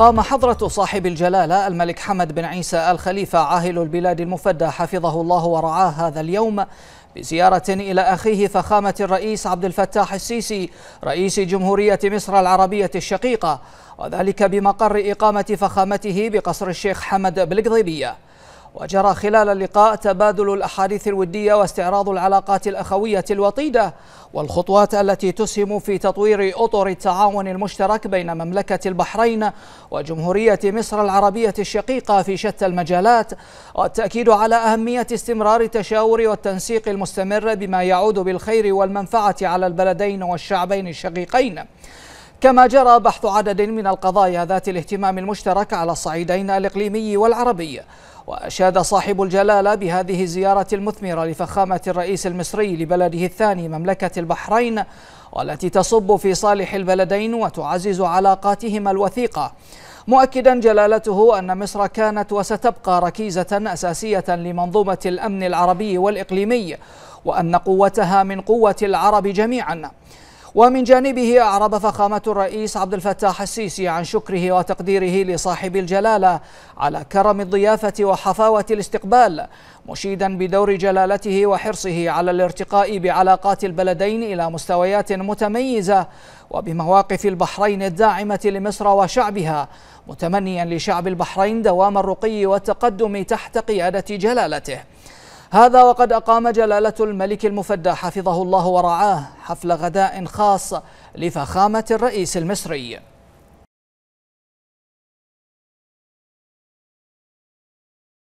قام حضرة صاحب الجلالة الملك حمد بن عيسى الخليفة عاهل البلاد المفدى حفظه الله ورعاه هذا اليوم بزيارة إلى أخيه فخامة الرئيس عبد الفتاح السيسي رئيس جمهورية مصر العربية الشقيقة وذلك بمقر إقامة فخامته بقصر الشيخ حمد بالقضيبية وجرى خلال اللقاء تبادل الاحاديث الوديه واستعراض العلاقات الاخويه الوطيده والخطوات التي تسهم في تطوير اطر التعاون المشترك بين مملكه البحرين وجمهوريه مصر العربيه الشقيقه في شتى المجالات والتاكيد على اهميه استمرار التشاور والتنسيق المستمر بما يعود بالخير والمنفعه على البلدين والشعبين الشقيقين كما جرى بحث عدد من القضايا ذات الاهتمام المشترك على الصعيدين الإقليمي والعربي وأشاد صاحب الجلالة بهذه الزيارة المثمرة لفخامة الرئيس المصري لبلده الثاني مملكة البحرين والتي تصب في صالح البلدين وتعزز علاقاتهما الوثيقة مؤكدا جلالته أن مصر كانت وستبقى ركيزة أساسية لمنظومة الأمن العربي والإقليمي وأن قوتها من قوة العرب جميعا ومن جانبه أعرب فخامة الرئيس عبد الفتاح السيسي عن شكره وتقديره لصاحب الجلالة على كرم الضيافة وحفاوة الاستقبال مشيدا بدور جلالته وحرصه على الارتقاء بعلاقات البلدين إلى مستويات متميزة وبمواقف البحرين الداعمة لمصر وشعبها متمنيا لشعب البحرين دوام الرقي والتقدم تحت قيادة جلالته هذا وقد أقام جلالة الملك المفدى حفظه الله ورعاه حفل غداء خاص لفخامة الرئيس المصري